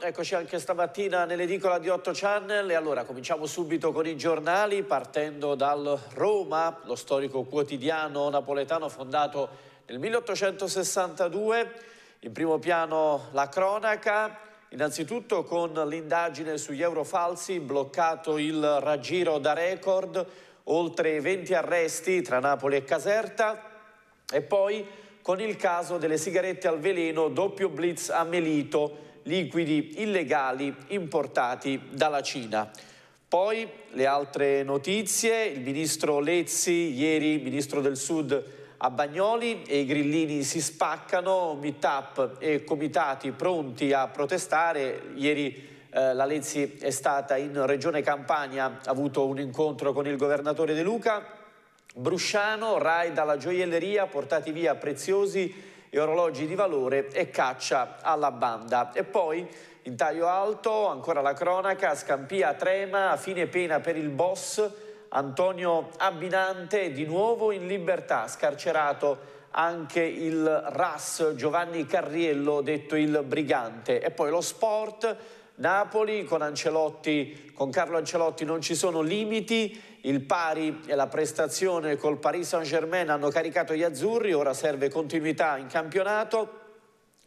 eccoci anche stamattina nell'edicola di 8 Channel e allora cominciamo subito con i giornali partendo dal Roma, lo storico quotidiano napoletano fondato nel 1862, in primo piano la cronaca, innanzitutto con l'indagine sugli euro falsi, bloccato il raggiro da record, oltre 20 arresti tra Napoli e Caserta e poi con il caso delle sigarette al veleno doppio blitz a Melito liquidi illegali importati dalla Cina. Poi le altre notizie, il ministro Lezzi, ieri ministro del Sud a Bagnoli e i grillini si spaccano, meetup e comitati pronti a protestare. Ieri eh, la Lezzi è stata in Regione Campania, ha avuto un incontro con il governatore De Luca. Brusciano, Rai dalla gioielleria, portati via preziosi e orologi di valore e caccia alla banda. E poi in taglio alto, ancora la cronaca, Scampia trema, a fine pena per il boss, Antonio Abinante, di nuovo in libertà, scarcerato anche il RAS Giovanni Carriello, detto il Brigante. E poi lo sport, Napoli con, con Carlo Ancelotti non ci sono limiti il pari e la prestazione col Paris Saint-Germain hanno caricato gli azzurri, ora serve continuità in campionato.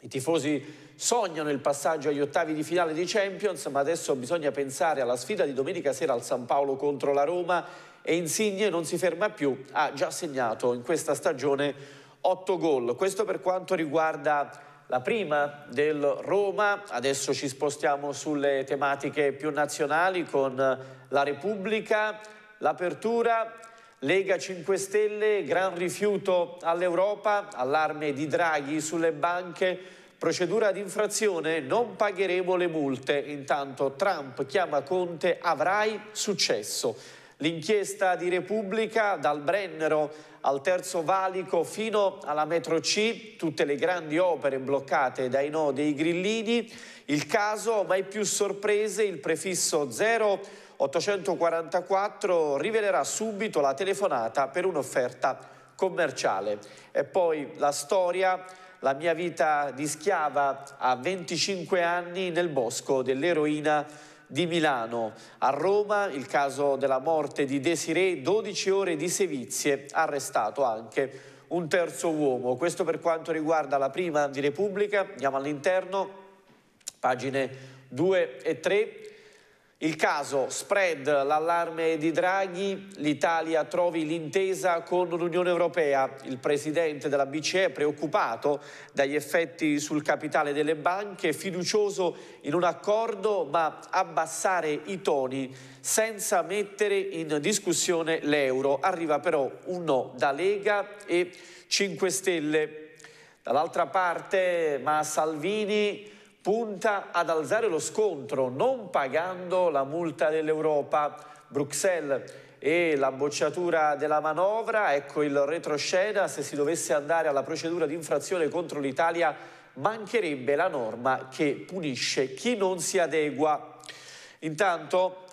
I tifosi sognano il passaggio agli ottavi di finale di Champions, ma adesso bisogna pensare alla sfida di domenica sera al San Paolo contro la Roma e Insigne non si ferma più, ha già segnato in questa stagione 8 gol. Questo per quanto riguarda la prima del Roma, adesso ci spostiamo sulle tematiche più nazionali con la Repubblica l'apertura, Lega 5 Stelle, gran rifiuto all'Europa, allarme di Draghi sulle banche, procedura di infrazione, non pagheremo le multe. Intanto Trump chiama Conte, avrai successo. L'inchiesta di Repubblica dal Brennero al Terzo Valico fino alla Metro C, tutte le grandi opere bloccate dai no dei grillini, il caso mai più sorprese, il prefisso 0 844 rivelerà subito la telefonata per un'offerta commerciale. E poi la storia, la mia vita di schiava a 25 anni nel bosco dell'eroina di Milano. A Roma il caso della morte di Desiree, 12 ore di sevizie, arrestato anche un terzo uomo. Questo per quanto riguarda la prima di Repubblica, andiamo all'interno, pagine 2 e 3. Il caso, spread, l'allarme di Draghi, l'Italia trovi l'intesa con l'Unione Europea. Il presidente della BCE preoccupato dagli effetti sul capitale delle banche, fiducioso in un accordo, ma abbassare i toni senza mettere in discussione l'euro. Arriva però un no da Lega e 5 Stelle. Dall'altra parte, ma Salvini punta ad alzare lo scontro non pagando la multa dell'Europa. Bruxelles e la bocciatura della manovra, ecco il retroscena, se si dovesse andare alla procedura di infrazione contro l'Italia mancherebbe la norma che punisce chi non si adegua. Intanto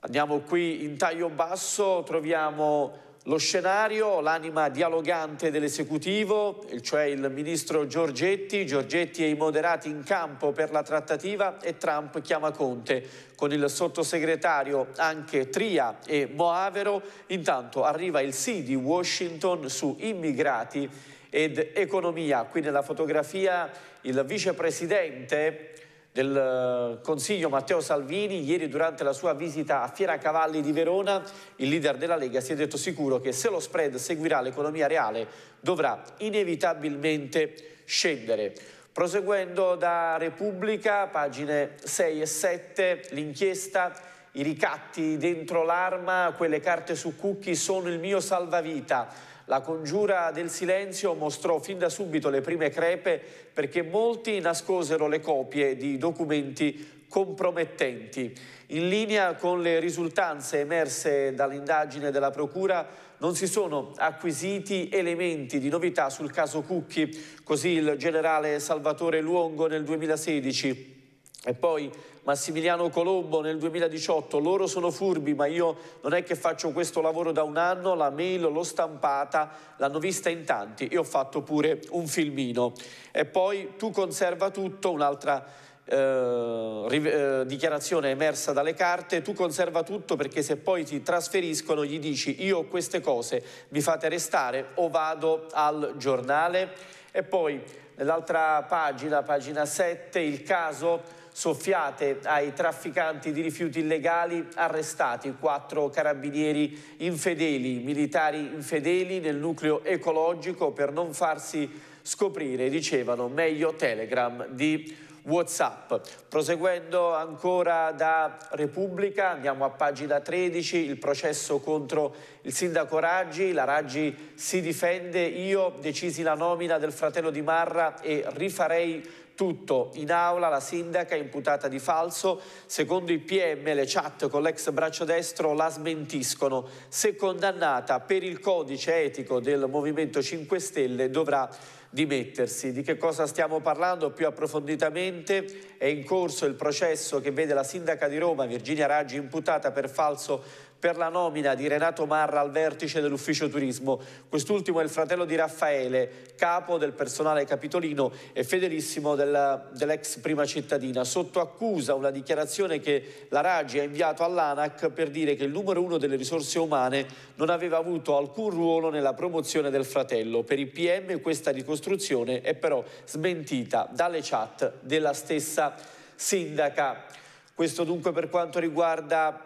andiamo qui in taglio basso, troviamo lo scenario, l'anima dialogante dell'esecutivo, cioè il ministro Giorgetti, Giorgetti e i moderati in campo per la trattativa e Trump chiama Conte. Con il sottosegretario anche Tria e Moavero, intanto arriva il sì di Washington su immigrati ed economia. Qui nella fotografia il vicepresidente del eh, Consiglio Matteo Salvini, ieri durante la sua visita a Fiera Cavalli di Verona, il leader della Lega si è detto sicuro che se lo spread seguirà l'economia reale dovrà inevitabilmente scendere. Proseguendo da Repubblica, pagine 6 e 7, l'inchiesta i ricatti dentro l'arma, quelle carte su Cucchi sono il mio salvavita. La congiura del silenzio mostrò fin da subito le prime crepe perché molti nascosero le copie di documenti compromettenti. In linea con le risultanze emerse dall'indagine della Procura, non si sono acquisiti elementi di novità sul caso Cucchi, così il generale Salvatore Luongo nel 2016 e poi Massimiliano Colombo nel 2018, loro sono furbi ma io non è che faccio questo lavoro da un anno, la mail l'ho stampata, l'hanno vista in tanti e ho fatto pure un filmino. E poi tu conserva tutto, un'altra... Eh, eh, dichiarazione emersa dalle carte, tu conserva tutto perché se poi ti trasferiscono gli dici io ho queste cose, mi fate restare o vado al giornale. E poi nell'altra pagina, pagina 7, il caso soffiate ai trafficanti di rifiuti illegali arrestati, quattro carabinieri infedeli, militari infedeli nel nucleo ecologico per non farsi scoprire, dicevano meglio Telegram di Whatsapp. Proseguendo ancora da Repubblica, andiamo a pagina 13, il processo contro il sindaco Raggi, la Raggi si difende, io decisi la nomina del fratello di Marra e rifarei tutto in aula la sindaca imputata di falso, secondo i PM le chat con l'ex braccio destro la smentiscono. Se condannata per il codice etico del Movimento 5 Stelle dovrà dimettersi. Di che cosa stiamo parlando più approfonditamente? È in corso il processo che vede la sindaca di Roma, Virginia Raggi, imputata per falso per la nomina di Renato Marra al vertice dell'ufficio turismo. Quest'ultimo è il fratello di Raffaele, capo del personale capitolino e fedelissimo dell'ex prima cittadina. Sotto accusa una dichiarazione che la Raggi ha inviato all'ANAC per dire che il numero uno delle risorse umane non aveva avuto alcun ruolo nella promozione del fratello. Per i PM questa ricostruzione è però smentita dalle chat della stessa sindaca. Questo dunque per quanto riguarda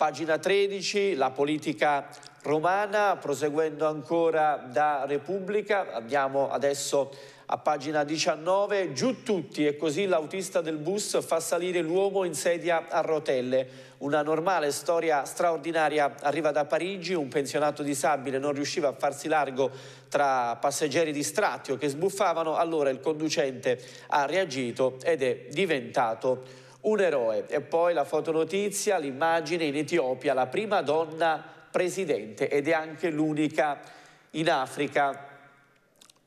Pagina 13, la politica romana, proseguendo ancora da Repubblica, andiamo adesso a pagina 19, giù tutti e così l'autista del bus fa salire l'uomo in sedia a rotelle. Una normale storia straordinaria arriva da Parigi, un pensionato disabile non riusciva a farsi largo tra passeggeri distratti o che sbuffavano, allora il conducente ha reagito ed è diventato un eroe. E poi la fotonotizia, l'immagine in Etiopia, la prima donna presidente ed è anche l'unica in Africa.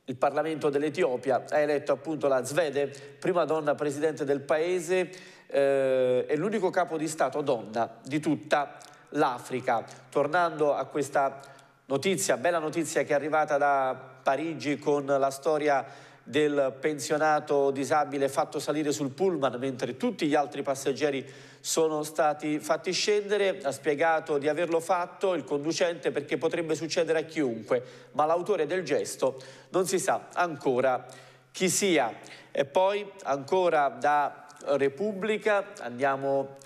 Il Parlamento dell'Etiopia ha eletto appunto la Zvede, prima donna presidente del paese, eh, è l'unico capo di Stato donna di tutta l'Africa. Tornando a questa notizia, bella notizia che è arrivata da Parigi con la storia del pensionato disabile fatto salire sul pullman mentre tutti gli altri passeggeri sono stati fatti scendere, ha spiegato di averlo fatto il conducente perché potrebbe succedere a chiunque, ma l'autore del gesto non si sa ancora chi sia. E poi ancora da Repubblica andiamo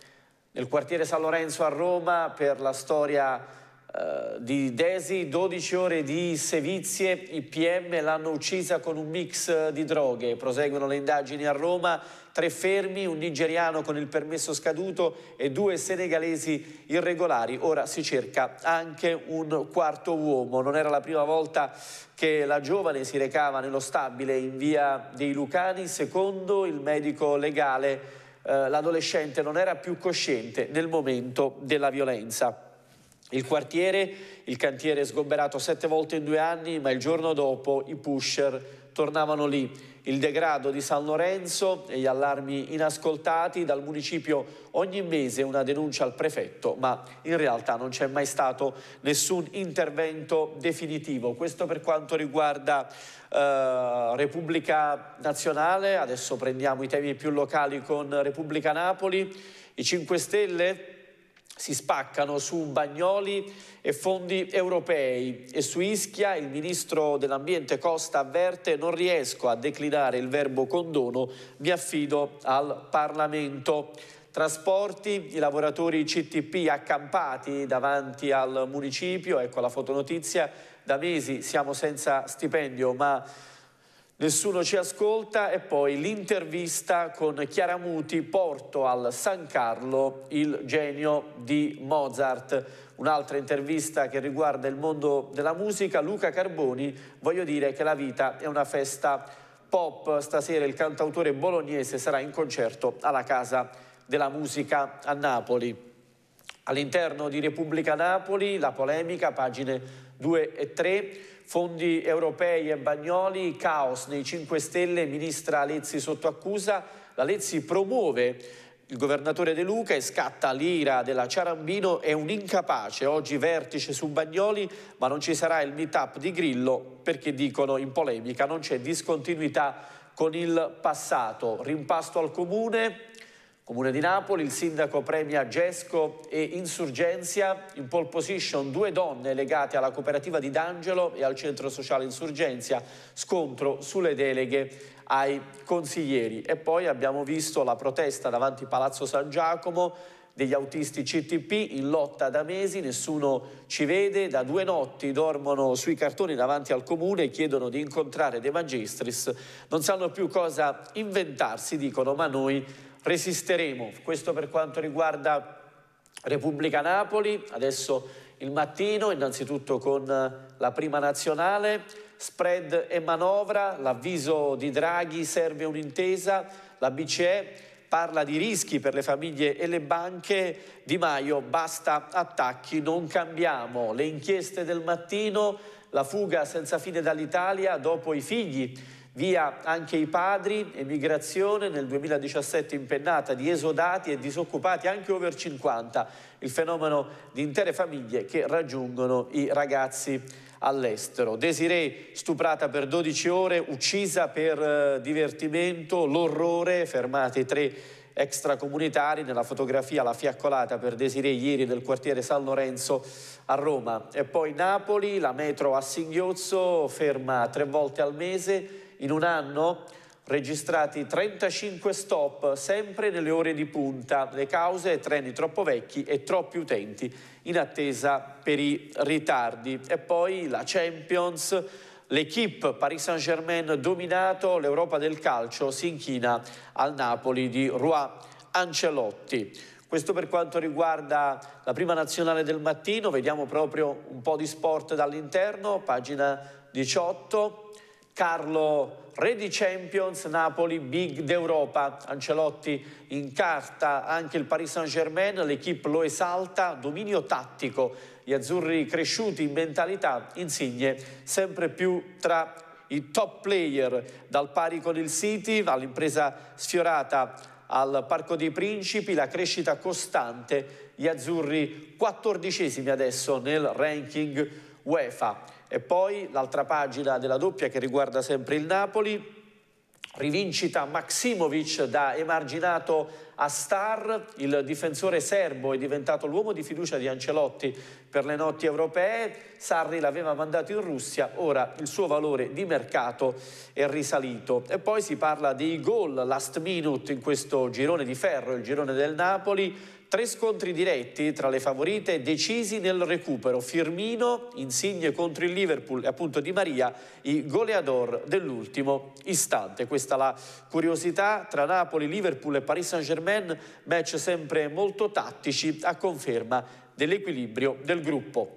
nel quartiere San Lorenzo a Roma per la storia eh, di Desi, 12 ore di sevizie, i PM l'hanno uccisa con un mix di droghe. Proseguono le indagini a Roma, tre fermi, un nigeriano con il permesso scaduto e due senegalesi irregolari. Ora si cerca anche un quarto uomo. Non era la prima volta che la giovane si recava nello stabile in via dei Lucani. Secondo il medico legale, eh, l'adolescente non era più cosciente nel momento della violenza. Il quartiere, il cantiere è sgomberato sette volte in due anni, ma il giorno dopo i pusher tornavano lì. Il degrado di San Lorenzo e gli allarmi inascoltati dal municipio ogni mese una denuncia al prefetto, ma in realtà non c'è mai stato nessun intervento definitivo. Questo per quanto riguarda eh, Repubblica Nazionale, adesso prendiamo i temi più locali con Repubblica Napoli, i 5 Stelle si spaccano su bagnoli e fondi europei e su Ischia il ministro dell'ambiente Costa avverte non riesco a declinare il verbo condono, mi affido al Parlamento. Trasporti, i lavoratori CTP accampati davanti al municipio, ecco la fotonotizia, da mesi siamo senza stipendio ma Nessuno ci ascolta e poi l'intervista con Chiara Muti porto al San Carlo il genio di Mozart. Un'altra intervista che riguarda il mondo della musica, Luca Carboni, voglio dire che la vita è una festa pop. Stasera il cantautore bolognese sarà in concerto alla Casa della Musica a Napoli. All'interno di Repubblica Napoli la polemica, pagine 2 e 3, fondi europei e Bagnoli, caos nei 5 Stelle, ministra Lezzi sotto accusa, la Lezzi promuove il governatore De Luca e scatta l'ira della Ciarambino è un incapace, oggi vertice su Bagnoli, ma non ci sarà il meet-up di Grillo perché dicono in polemica non c'è discontinuità con il passato. Rimpasto al comune, Comune di Napoli, il sindaco premia Gesco e Insurgenzia, in pole position due donne legate alla cooperativa di D'Angelo e al centro sociale Insurgenzia, scontro sulle deleghe ai consiglieri. E poi abbiamo visto la protesta davanti Palazzo San Giacomo degli autisti CTP in lotta da mesi, nessuno ci vede, da due notti dormono sui cartoni davanti al comune e chiedono di incontrare De Magistris, non sanno più cosa inventarsi, dicono, ma noi resisteremo. Questo per quanto riguarda Repubblica Napoli, adesso il mattino innanzitutto con eh, la prima nazionale, spread e manovra, l'avviso di Draghi serve un'intesa, la BCE parla di rischi per le famiglie e le banche, Di Maio basta attacchi, non cambiamo, le inchieste del mattino, la fuga senza fine dall'Italia dopo i figli, Via anche i padri, emigrazione nel 2017 impennata di esodati e disoccupati anche over 50, il fenomeno di intere famiglie che raggiungono i ragazzi all'estero. Desiree stuprata per 12 ore, uccisa per eh, divertimento, l'orrore, fermate tre extracomunitari nella fotografia La fiaccolata per Desiree ieri nel quartiere San Lorenzo a Roma. E poi Napoli, la metro a singhiozzo, ferma tre volte al mese, in un anno registrati 35 stop sempre nelle ore di punta. Le cause treni troppo vecchi e troppi utenti in attesa per i ritardi. E poi la Champions, l'equipe Paris Saint-Germain dominato l'Europa del calcio si inchina al Napoli di Roi Ancelotti. Questo per quanto riguarda la prima nazionale del mattino, vediamo proprio un po' di sport dall'interno, pagina 18. Carlo, re di Champions, Napoli, big d'Europa. Ancelotti in carta anche il Paris Saint-Germain, l'equipe lo esalta, dominio tattico. Gli azzurri cresciuti in mentalità, insigne sempre più tra i top player, dal pari con il City all'impresa sfiorata al Parco dei Principi, la crescita costante, gli azzurri quattordicesimi adesso nel ranking UEFA. E poi l'altra pagina della doppia che riguarda sempre il Napoli, rivincita Maksimovic da emarginato a star, il difensore serbo è diventato l'uomo di fiducia di Ancelotti per le notti europee, Sarri l'aveva mandato in Russia, ora il suo valore di mercato è risalito. E poi si parla dei gol last minute in questo girone di ferro, il girone del Napoli, Tre scontri diretti tra le favorite decisi nel recupero. Firmino, Insigne contro il Liverpool e appunto Di Maria, i goleador dell'ultimo istante. Questa la curiosità tra Napoli, Liverpool e Paris Saint-Germain, match sempre molto tattici a conferma dell'equilibrio del gruppo.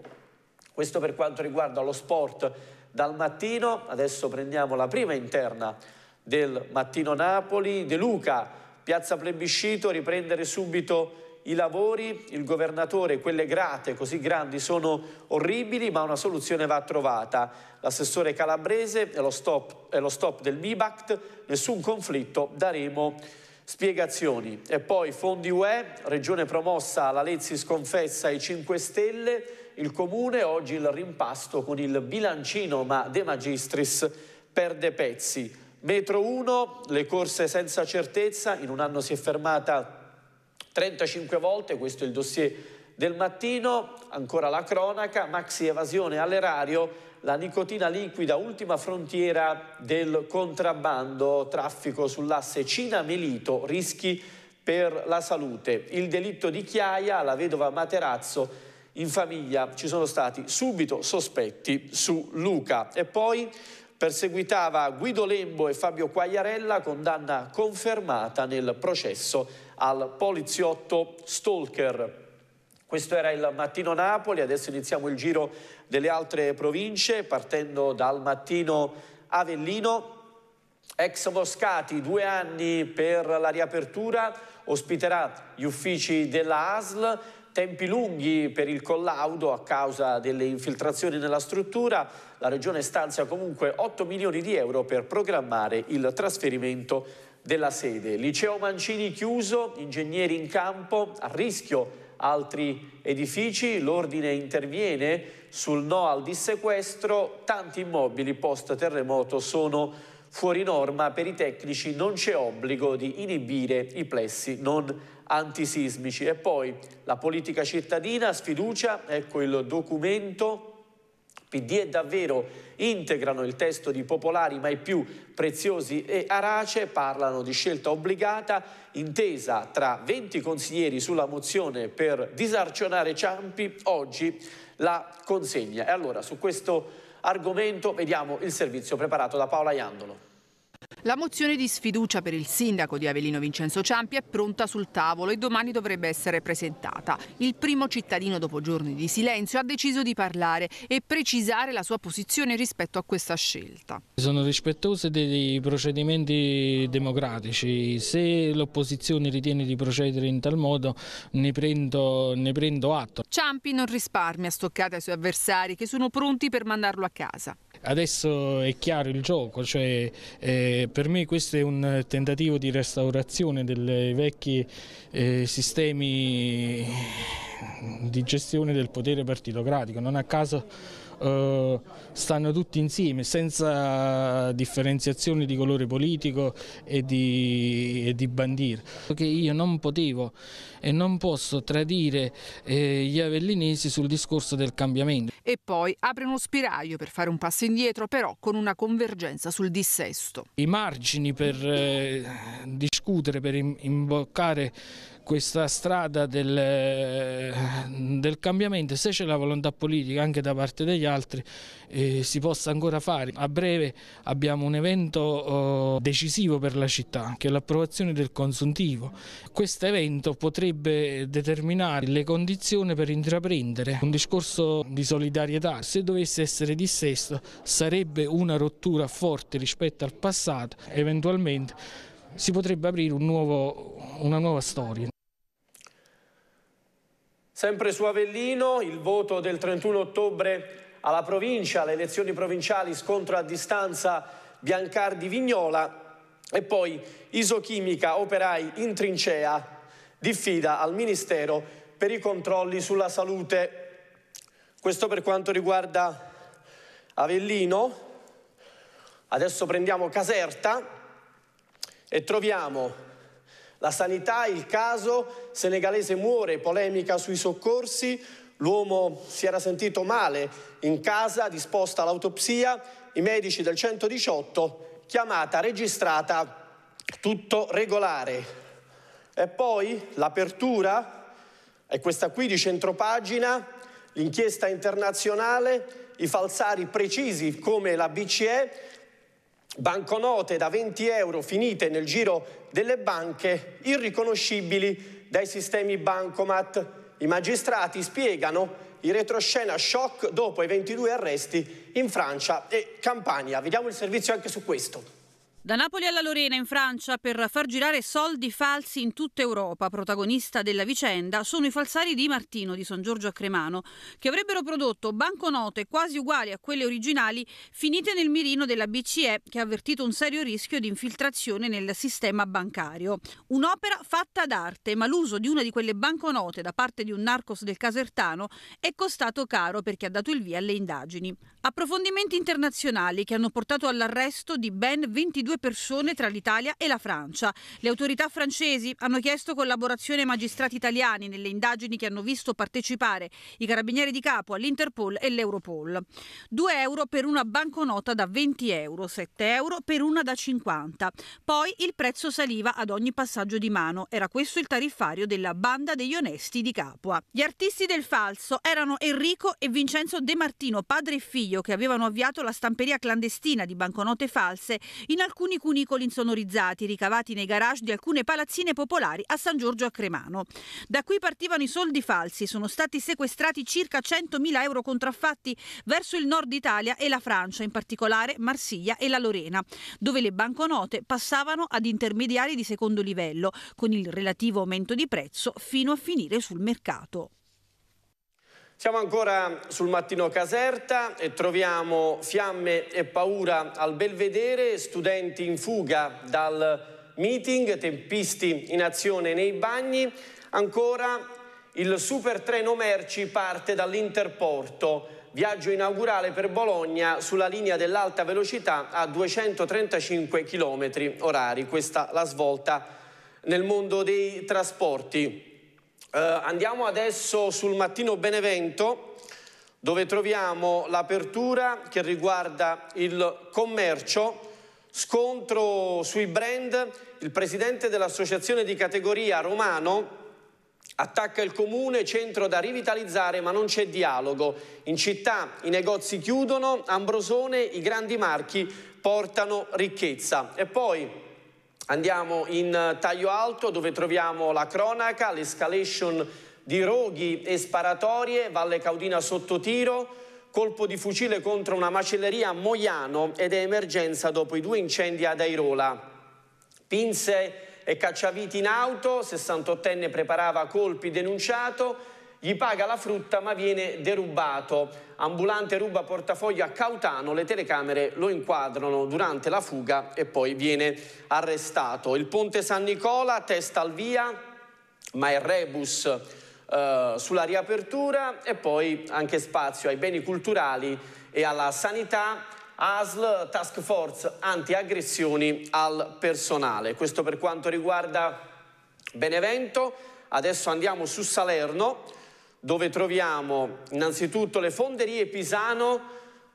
Questo per quanto riguarda lo sport dal mattino. Adesso prendiamo la prima interna del mattino Napoli. De Luca, piazza plebiscito, riprendere subito i lavori, il governatore, quelle grate così grandi sono orribili, ma una soluzione va trovata. L'assessore calabrese è lo stop, è lo stop del MIBACT, nessun conflitto, daremo spiegazioni. E poi fondi UE, regione promossa, la Lezzi sconfessa i 5 Stelle, il comune, oggi il rimpasto con il bilancino, ma De Magistris perde pezzi. Metro 1, le corse senza certezza, in un anno si è fermata 35 volte, questo è il dossier del mattino, ancora la cronaca, maxi evasione all'erario, la nicotina liquida, ultima frontiera del contrabbando, traffico sull'asse Cina-Melito, rischi per la salute. Il delitto di Chiaia, la vedova Materazzo, in famiglia ci sono stati subito sospetti su Luca. E poi perseguitava Guido Lembo e Fabio Quagliarella, condanna confermata nel processo al poliziotto stalker. Questo era il mattino Napoli, adesso iniziamo il giro delle altre province partendo dal mattino Avellino. Ex Moscati, due anni per la riapertura, ospiterà gli uffici della ASL, tempi lunghi per il collaudo a causa delle infiltrazioni nella struttura, la regione stanzia comunque 8 milioni di euro per programmare il trasferimento della sede. Liceo Mancini chiuso, ingegneri in campo, a rischio altri edifici, l'ordine interviene sul no al dissequestro, tanti immobili post terremoto sono fuori norma, per i tecnici non c'è obbligo di inibire i plessi non antisismici. E poi la politica cittadina, sfiducia, ecco il documento PD e davvero integrano il testo di Popolari ma i più preziosi e Arace parlano di scelta obbligata intesa tra 20 consiglieri sulla mozione per disarcionare Ciampi oggi la consegna. E allora su questo argomento vediamo il servizio preparato da Paola Iandolo. La mozione di sfiducia per il sindaco di Avellino Vincenzo Ciampi è pronta sul tavolo e domani dovrebbe essere presentata. Il primo cittadino dopo giorni di silenzio ha deciso di parlare e precisare la sua posizione rispetto a questa scelta. Sono rispettose dei procedimenti democratici. Se l'opposizione ritiene di procedere in tal modo ne prendo, ne prendo atto. Ciampi non risparmia stoccate ai suoi avversari che sono pronti per mandarlo a casa. Adesso è chiaro il gioco, cioè eh, per me questo è un tentativo di restaurazione dei vecchi eh, sistemi di gestione del potere partitocratico, non a caso eh, stanno tutti insieme, senza differenziazioni di colore politico e di, e di bandiera. Che io non potevo e non posso tradire eh, gli avellinesi sul discorso del cambiamento. E poi apre uno spiraglio per fare un passo indietro, però con una convergenza sul dissesto. I margini per eh, discutere, per imboccare questa strada del, del, cambiamento, se c'è la volontà politica anche da parte degli altri, eh, si possa ancora fare. A breve abbiamo un evento eh, decisivo per la città, che è l'approvazione del consuntivo. Questo evento potrebbe determinare le condizioni per intraprendere un discorso di solidarietà. Se dovesse essere dissesto sarebbe una rottura forte rispetto al passato, eventualmente si potrebbe aprire un nuovo, una nuova storia. Sempre su Avellino, il voto del 31 ottobre alla provincia, le elezioni provinciali, scontro a distanza Biancardi-Vignola e poi Isochimica, operai in trincea, diffida al Ministero per i controlli sulla salute. Questo per quanto riguarda Avellino. Adesso prendiamo Caserta e troviamo la sanità, il caso, senegalese muore, polemica sui soccorsi, l'uomo si era sentito male in casa, disposta all'autopsia, i medici del 118, chiamata registrata, tutto regolare. E poi l'apertura, è questa qui di centropagina, l'inchiesta internazionale, i falsari precisi come la BCE banconote da 20 euro finite nel giro delle banche, irriconoscibili dai sistemi bancomat. I magistrati spiegano il retroscena shock dopo i 22 arresti in Francia e Campania. Vediamo il servizio anche su questo. Da Napoli alla Lorena in Francia per far girare soldi falsi in tutta Europa, protagonista della vicenda, sono i falsari di Martino di San Giorgio a Cremano, che avrebbero prodotto banconote quasi uguali a quelle originali finite nel mirino della BCE che ha avvertito un serio rischio di infiltrazione nel sistema bancario. Un'opera fatta d'arte, ma l'uso di una di quelle banconote da parte di un narcos del Casertano è costato caro perché ha dato il via alle indagini. Approfondimenti internazionali che hanno portato all'arresto di ben 22 due persone tra l'Italia e la Francia. Le autorità francesi hanno chiesto collaborazione ai magistrati italiani nelle indagini che hanno visto partecipare i carabinieri di capo all'Interpol e l'Europol. 2 euro per una banconota da 20 euro, 7 euro per una da 50. Poi il prezzo saliva ad ogni passaggio di mano. Era questo il tariffario della banda degli onesti di Capua. Gli artisti del falso erano Enrico e Vincenzo De Martino, padre e figlio, che avevano avviato la stamperia clandestina di banconote false in alcuni alcuni cunicoli insonorizzati ricavati nei garage di alcune palazzine popolari a San Giorgio a Cremano. Da qui partivano i soldi falsi, sono stati sequestrati circa 100.000 euro contraffatti verso il nord Italia e la Francia, in particolare Marsiglia e la Lorena, dove le banconote passavano ad intermediari di secondo livello, con il relativo aumento di prezzo fino a finire sul mercato. Siamo ancora sul mattino Caserta e troviamo fiamme e paura al Belvedere, studenti in fuga dal meeting, tempisti in azione nei bagni, ancora il super treno merci parte dall'interporto, viaggio inaugurale per Bologna sulla linea dell'alta velocità a 235 km orari, questa la svolta nel mondo dei trasporti. Eh, andiamo adesso sul mattino Benevento dove troviamo l'apertura che riguarda il commercio, scontro sui brand, il presidente dell'associazione di categoria Romano attacca il comune, centro da rivitalizzare ma non c'è dialogo. In città i negozi chiudono, Ambrosone, i grandi marchi portano ricchezza. E poi Andiamo in eh, taglio alto dove troviamo la cronaca, l'escalation di roghi e sparatorie, Valle Caudina sotto tiro, colpo di fucile contro una macelleria a Moiano ed è emergenza dopo i due incendi ad Airola. Pinze e cacciaviti in auto, 68enne preparava colpi denunciato, gli paga la frutta ma viene derubato. Ambulante ruba portafoglio a Cautano, le telecamere lo inquadrano durante la fuga e poi viene arrestato. Il ponte San Nicola, testa al via, ma è rebus eh, sulla riapertura e poi anche spazio ai beni culturali e alla sanità. ASL Task Force anti-aggressioni al personale. Questo per quanto riguarda Benevento. Adesso andiamo su Salerno dove troviamo innanzitutto le fonderie Pisano,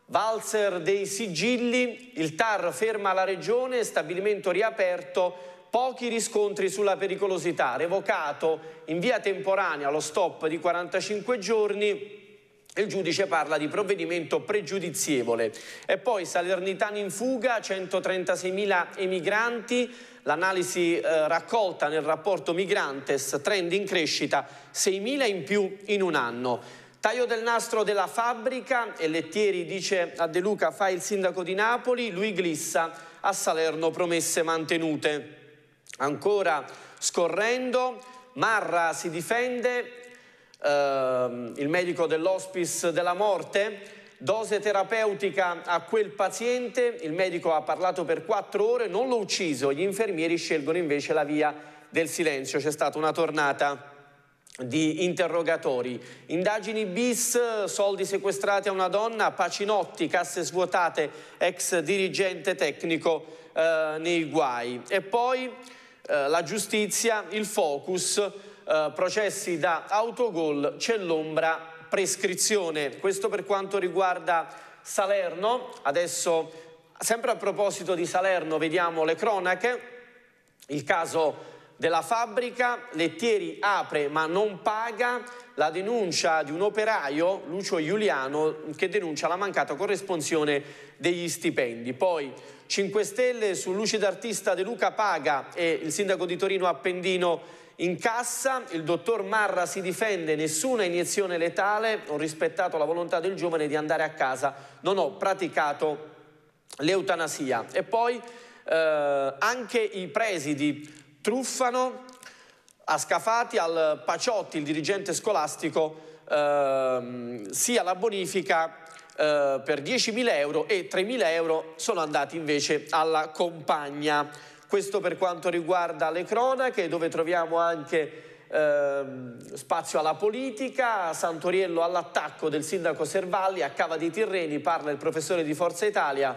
valzer dei sigilli, il TAR ferma la regione, stabilimento riaperto, pochi riscontri sulla pericolosità, revocato in via temporanea lo stop di 45 giorni il giudice parla di provvedimento pregiudizievole. E poi Salernitani in fuga, 136.000 emigranti, l'analisi eh, raccolta nel rapporto Migrantes, trend in crescita, 6.000 in più in un anno. Taglio del nastro della fabbrica, e Lettieri dice a De Luca fa il sindaco di Napoli, lui glissa a Salerno promesse mantenute. Ancora scorrendo, Marra si difende, ehm, il medico dell'ospice della morte, dose terapeutica a quel paziente, il medico ha parlato per quattro ore, non l'ho ucciso, gli infermieri scelgono invece la via del silenzio, c'è stata una tornata di interrogatori. Indagini bis, soldi sequestrati a una donna, Pacinotti, casse svuotate, ex dirigente tecnico eh, nei guai. E poi eh, la giustizia, il focus eh, processi da autogol c'è l'ombra prescrizione. Questo per quanto riguarda Salerno. Adesso, sempre a proposito di Salerno, vediamo le cronache. Il caso della fabbrica, Lettieri apre ma non paga, la denuncia di un operaio, Lucio Giuliano, che denuncia la mancata corresponsione degli stipendi. Poi 5 Stelle su Luce d'Artista De Luca paga e il sindaco di Torino Appendino in cassa il dottor Marra si difende, nessuna iniezione letale, ho rispettato la volontà del giovane di andare a casa, non ho praticato l'eutanasia. E poi eh, anche i presidi truffano a Scafati al Paciotti, il dirigente scolastico, eh, sia la bonifica eh, per 10.000 euro e 3.000 euro sono andati invece alla compagna. Questo per quanto riguarda le cronache, dove troviamo anche eh, spazio alla politica, Santoriello all'attacco del sindaco Servalli, a Cava di Tirreni parla il professore di Forza Italia,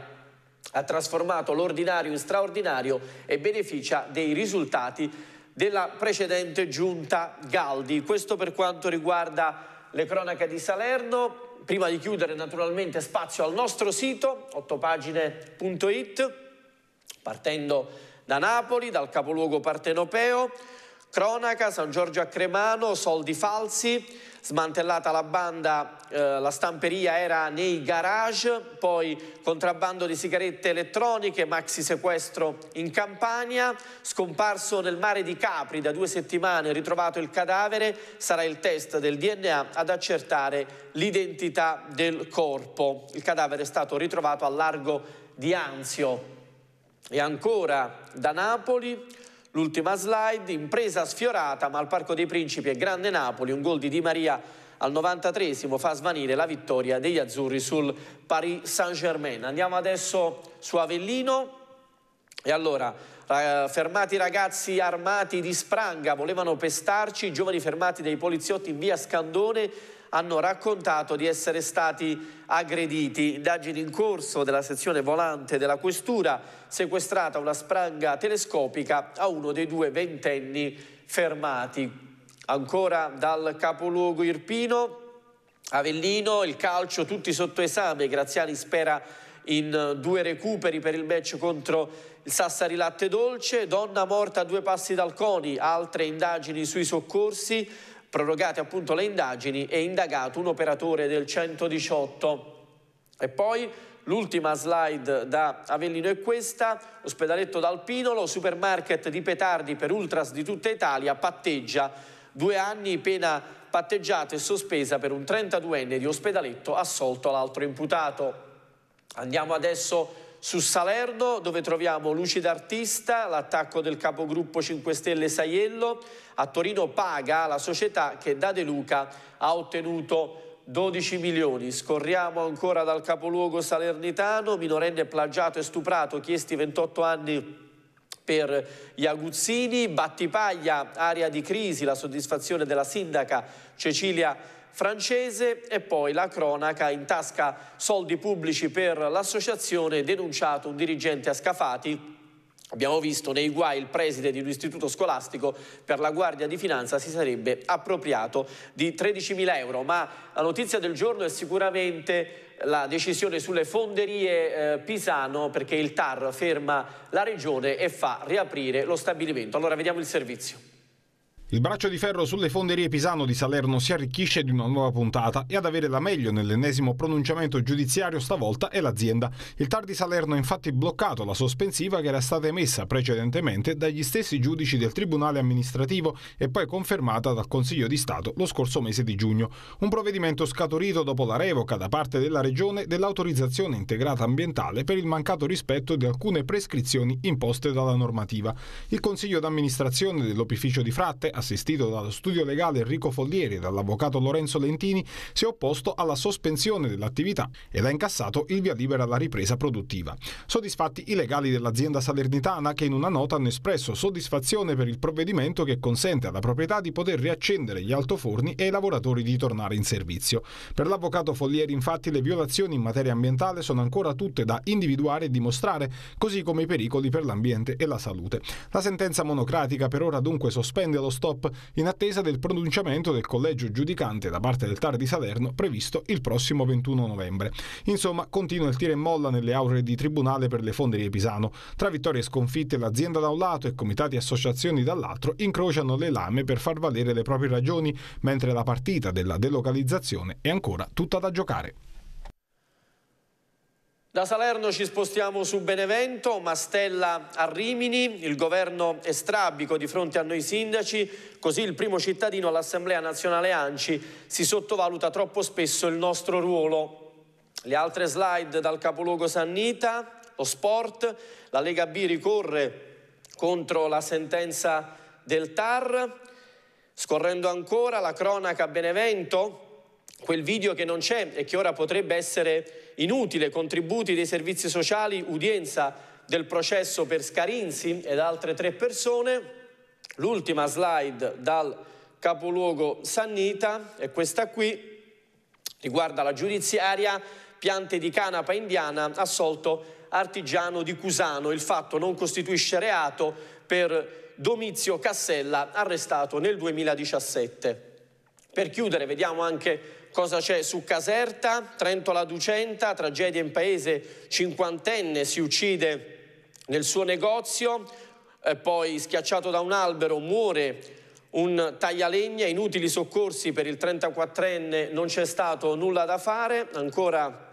ha trasformato l'ordinario in straordinario e beneficia dei risultati della precedente giunta Galdi. Questo per quanto riguarda le cronache di Salerno. Prima di chiudere naturalmente spazio al nostro sito, ottopagine.it, partendo da. Da Napoli, dal capoluogo partenopeo, cronaca, San Giorgio a Cremano, soldi falsi, smantellata la banda, eh, la stamperia era nei garage, poi contrabbando di sigarette elettroniche, maxi sequestro in Campania, scomparso nel mare di Capri da due settimane, ritrovato il cadavere, sarà il test del DNA ad accertare l'identità del corpo. Il cadavere è stato ritrovato a largo di Anzio, e ancora da Napoli, l'ultima slide, impresa sfiorata, ma al Parco dei Principi e Grande Napoli, un gol di Di Maria al 93 fa svanire la vittoria degli azzurri sul Paris Saint-Germain. Andiamo adesso su Avellino. E allora, fermati ragazzi armati di spranga, volevano pestarci, i giovani fermati dai poliziotti in via Scandone hanno raccontato di essere stati aggrediti. Indagini in corso della sezione volante della questura, sequestrata una spranga telescopica a uno dei due ventenni fermati. Ancora dal capoluogo Irpino, Avellino, il calcio tutti sotto esame, Graziani spera in due recuperi per il match contro il Sassari Latte Dolce, donna morta a due passi dal CONI, altre indagini sui soccorsi, prorogate appunto le indagini e indagato un operatore del 118. E poi l'ultima slide da Avellino è questa, ospedaletto d'Alpinolo, supermarket di petardi per ultras di tutta Italia, patteggia due anni, pena patteggiata e sospesa per un 32enne di ospedaletto assolto l'altro imputato. Andiamo adesso su Salerno dove troviamo Luci d'Artista, l'attacco del capogruppo 5 Stelle Saiello, a Torino paga la società che da De Luca ha ottenuto 12 milioni. Scorriamo ancora dal capoluogo salernitano, minorenne plagiato e stuprato, chiesti 28 anni per gli aguzzini. Battipaglia, area di crisi, la soddisfazione della sindaca Cecilia francese e poi la cronaca in tasca soldi pubblici per l'associazione denunciato un dirigente a Scafati Abbiamo visto nei guai il preside di un istituto scolastico per la Guardia di Finanza si sarebbe appropriato di 13.000 euro, ma la notizia del giorno è sicuramente la decisione sulle fonderie eh, Pisano perché il TAR ferma la regione e fa riaprire lo stabilimento. Allora vediamo il servizio. Il braccio di ferro sulle fonderie Pisano di Salerno si arricchisce di una nuova puntata e ad avere la meglio nell'ennesimo pronunciamento giudiziario stavolta è l'azienda. Il TAR di Salerno ha infatti bloccato la sospensiva che era stata emessa precedentemente dagli stessi giudici del Tribunale amministrativo e poi confermata dal Consiglio di Stato lo scorso mese di giugno. Un provvedimento scaturito dopo la revoca da parte della Regione dell'autorizzazione integrata ambientale per il mancato rispetto di alcune prescrizioni imposte dalla normativa. Il Consiglio d'amministrazione dell'Opificio di Fratte assistito dallo studio legale Enrico Foglieri e dall'avvocato Lorenzo Lentini, si è opposto alla sospensione dell'attività ed ha incassato il via libera alla ripresa produttiva. Soddisfatti i legali dell'azienda salernitana che in una nota hanno espresso soddisfazione per il provvedimento che consente alla proprietà di poter riaccendere gli altoforni e ai lavoratori di tornare in servizio. Per l'avvocato Foglieri infatti le violazioni in materia ambientale sono ancora tutte da individuare e dimostrare, così come i pericoli per l'ambiente e la salute. La sentenza monocratica per ora dunque sospende lo stop stop in attesa del pronunciamento del collegio giudicante da parte del TAR di Salerno previsto il prossimo 21 novembre. Insomma, continua il tiro e molla nelle aure di tribunale per le fonderie Pisano. Tra vittorie e sconfitte l'azienda da un lato e comitati e associazioni dall'altro incrociano le lame per far valere le proprie ragioni, mentre la partita della delocalizzazione è ancora tutta da giocare. Da Salerno ci spostiamo su Benevento, Mastella a Rimini, il governo è strabico di fronte a noi sindaci, così il primo cittadino all'Assemblea Nazionale ANCI si sottovaluta troppo spesso il nostro ruolo. Le altre slide dal capoluogo Sannita, lo sport, la Lega B ricorre contro la sentenza del TAR, scorrendo ancora la cronaca Benevento, quel video che non c'è e che ora potrebbe essere inutile, contributi dei servizi sociali, udienza del processo per Scarinzi ed altre tre persone. L'ultima slide dal capoluogo Sannita è questa qui, riguarda la giudiziaria, piante di canapa indiana, assolto artigiano di Cusano. Il fatto non costituisce reato per Domizio Cassella, arrestato nel 2017. Per chiudere, vediamo anche cosa c'è su Caserta, Trento la Ducenta, tragedia in paese, cinquantenne si uccide nel suo negozio, eh, poi schiacciato da un albero muore un taglialegna, inutili soccorsi per il 34enne, non c'è stato nulla da fare, ancora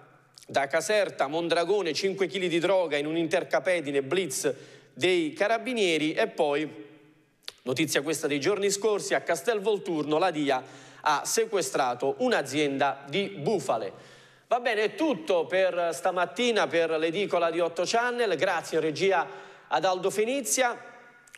da Caserta, Mondragone, 5 kg di droga in un intercapedine, blitz dei carabinieri e poi, notizia questa dei giorni scorsi, a Castel Volturno la DIA ha sequestrato un'azienda di bufale. Va bene, è tutto per stamattina per l'edicola di 8 Channel, grazie regia ad Aldo Fenizia.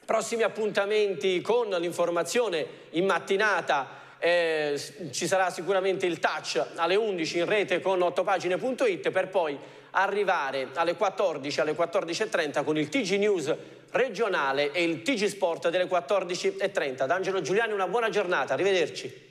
Prossimi appuntamenti con l'informazione in mattinata eh, ci sarà sicuramente il touch alle 11 in rete con 8pagine.it per poi arrivare alle 14, alle 14.30 con il TG News regionale e il TG Sport delle 14.30. D'Angelo Giuliani una buona giornata, arrivederci.